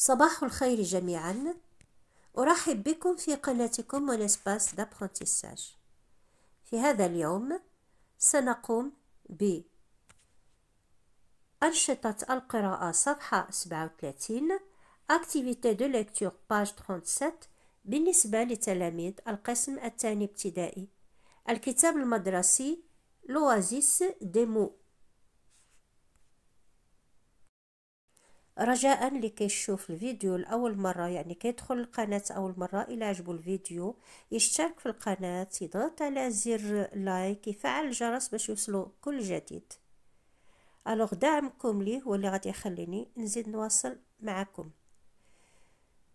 صباح الخير جميعا أرحب بكم في قناتكم مونسباس دابرونتيساج في هذا اليوم سنقوم ب أنشطة القراءة صفحة 37 أكتيفيتي دو لكتور باج 37 بالنسبة لتلاميذ القسم الثاني ابتدائي الكتاب المدرسي لوازيس ديمو رجاء لكي يشوف الفيديو لأول مرة يعني كيدخل القناة أول مرة إلا عجبو الفيديو يشترك في القناة يضغط على زر لايك يفعل الجرس باش يوصلو كل جديد ألوغ دعمكم ليه هو اللي غادي يخليني نزيد نواصل معكم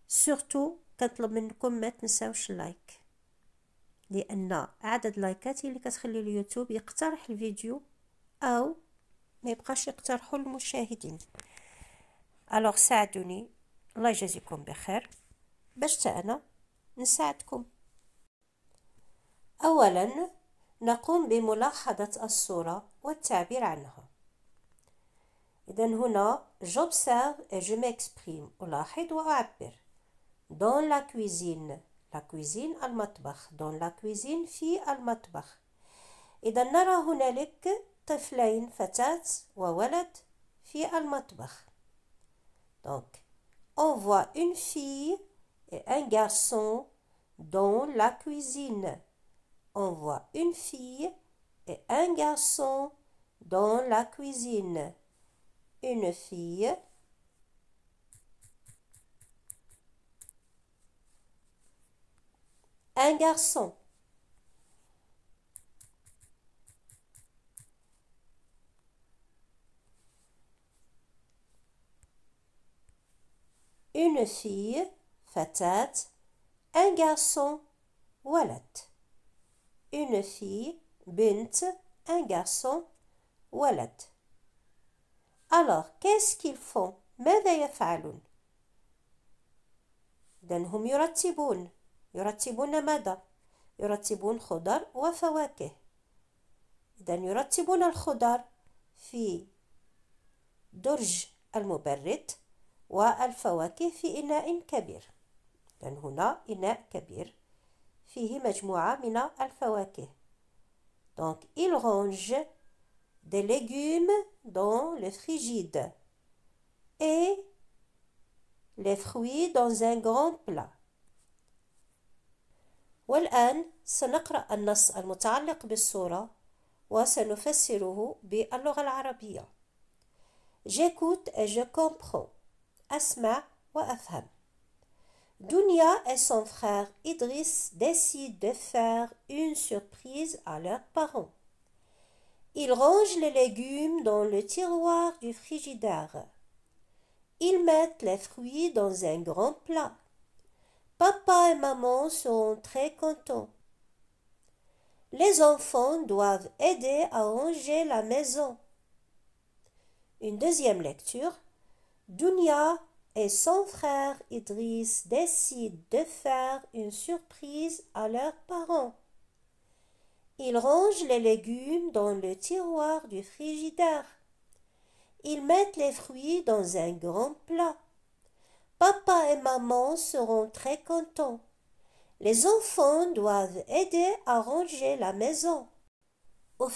سورتو كنطلب منكم ما تنساوش اللايك لأن عدد لايكات اللي كتخلي اليوتيوب يقترح الفيديو أو ما يبقاش يقترحوا المشاهدين الوغ ساعدوني الله يجازيكم بخير باش انا نساعدكم أولا نقوم بملاحظة الصورة والتعبير عنها إذا هنا j'observe et je m'exprime ألاحظ وأعبر dans la cuisine la cuisine المطبخ dans la cuisine في المطبخ إذا نرى هنالك طفلين فتاة وولد في المطبخ Donc, on voit une fille et un garçon dans la cuisine. On voit une fille et un garçon dans la cuisine. Une fille. Un garçon. une fille, fatat, un garçon, walat. Une fille, bint, un garçon, walat. Alors, qu'est-ce qu'ils font ماذا يفعلون إذن هم يرتبون يرتبون ماذا يرتبون خضر وفواكه إذن يرتبون الخضر في درج المبرد والفواكه في إناء كبير إذن هنا إناء كبير فيه مجموعة من الفواكه Donc, il range des légumes dans le frigide et les fruits dans un grand plat. والآن سنقرأ النص المتعلق بالصورة وسنفسره باللغة العربية. J'écoute et je comprends. Asma ou Dunia et son frère Idris décident de faire une surprise à leurs parents. Ils rangent les légumes dans le tiroir du frigidaire. Ils mettent les fruits dans un grand plat. Papa et maman sont très contents. Les enfants doivent aider à ranger la maison. Une deuxième lecture Dunia et son frère Idriss décident de faire une surprise à leurs parents. Ils rangent les légumes dans le tiroir du frigidaire. Ils mettent les fruits dans un grand plat. Papa et maman seront très contents. Les enfants doivent aider à ranger la maison. Au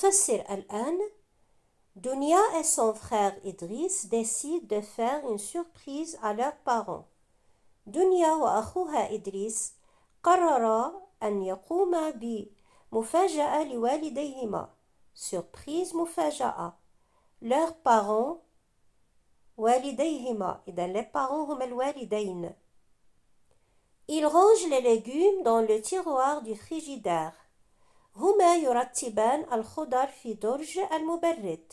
Dunia et son frère Idris décident de faire une surprise à leurs parents. دنيا وأخوها إدريس قررا أن يقوما بمفاجأة لوالديهما surprise مفاجأة leurs parents والديهما إذا les parents هم hum الوالدين Ils rangent les légumes dans le tiroir du frigidaire. هما يرتبان الخضر في درج المبرد.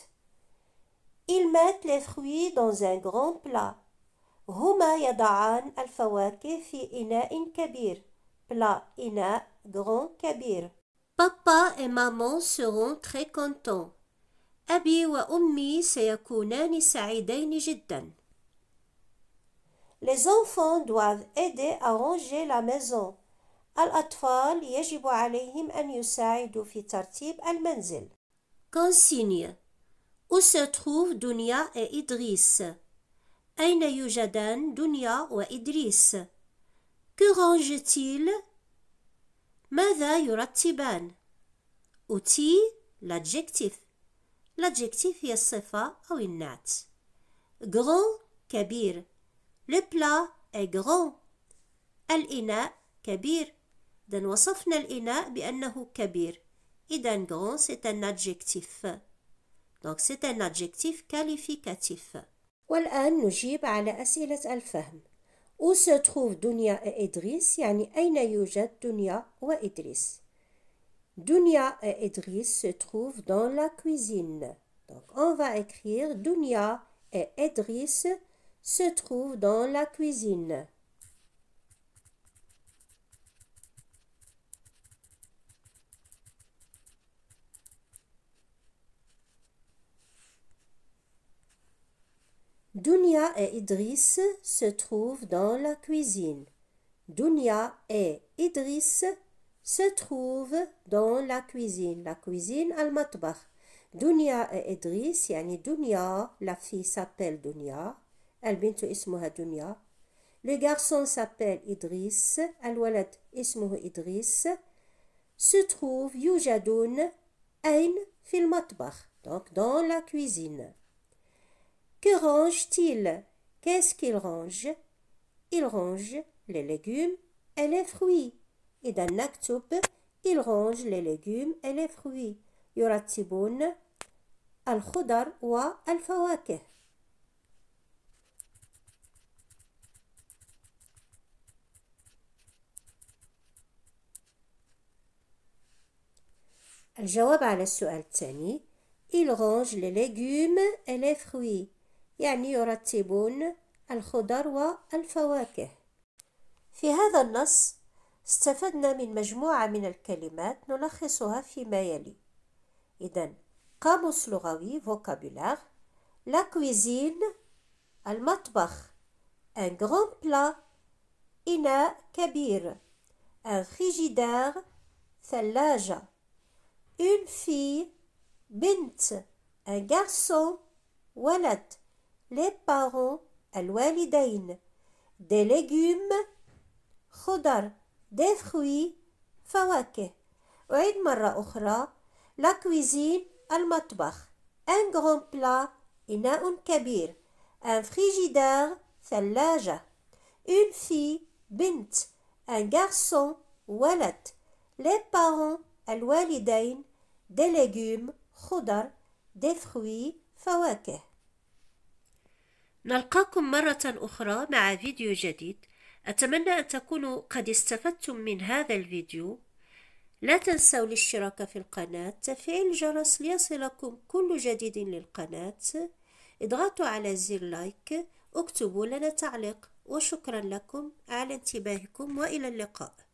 Ils mettent les fruits dans un grand plat. هما يضعان الفواكه في إناء كبير. Plat, إناء, grand, كبير. Papa et maman seront très contents. أبي وأمي سيكونان سعيدين جدا. Les enfants doivent aider à ranger la maison. الأطفال يجب عليهم أن يساعدوا في ترتيب المنزل. Consigne où se trouvent Dunia et Idriss أين يوجدان دنيا وإدريس؟ كرانجتيل؟ ماذا يرتبان؟ أوتي لادجكتيف لادجكتيف هي الصفة أو النعت غران كبير لبلا اي غران الإناء كبير إذا وصفنا الإناء بأنه كبير إذن غران سيت ان adjective. Donc c'est un adjectif qualificatif. Ou ala على al-fahm. Où se trouve دنيا Yani يعني أين Dunia wa Idriss Dunia et Idriss se trouvent dans la cuisine. Donc on va écrire Dunia et Idriss se trouvent dans la cuisine. Dunia et Idriss se trouvent dans la cuisine. Dunia et Idriss se trouvent dans la cuisine, la cuisine al Dunya Dunia et Idriss, yani Dunia, la fille s'appelle Dunia, al-bintu ismuha Le garçon s'appelle Idriss, al-walad ismuhu Idriss. Se trouvent yujadoun ein fil donc dans la cuisine. Que range-t-il Qu'est-ce qu'il range Il range les légumes et les fruits. Et dans Naktub, il range les légumes et les fruits. يرتبون الخضر والفواكه الجواب على السؤال الثاني il range les légumes et les fruits يعني يرتبون الخضر والفواكه في هذا النص استفدنا من مجموعة من الكلمات نلخصها فيما يلي إذا قاموس لغوي فوكابولار لا كويزين المطبخ ان غران بلا إناء كبير ان خيجيدار ثلاجة une fille بنت un garçon ولد les parents الوالدين des légumes خضر des fruits فواكه أعيد مرة أخرى la cuisine المطبخ un grand plat إناء كبير un frigidaire ثلاجة une fille بنت un garçon ولد les parents الوالدين des légumes خضر des fruits فواكه نلقاكم مرة أخرى مع فيديو جديد أتمنى أن تكونوا قد استفدتم من هذا الفيديو لا تنسوا الاشتراك في القناة تفعيل الجرس ليصلكم كل جديد للقناة اضغطوا على زر لايك اكتبوا لنا تعليق وشكرا لكم على انتباهكم وإلى اللقاء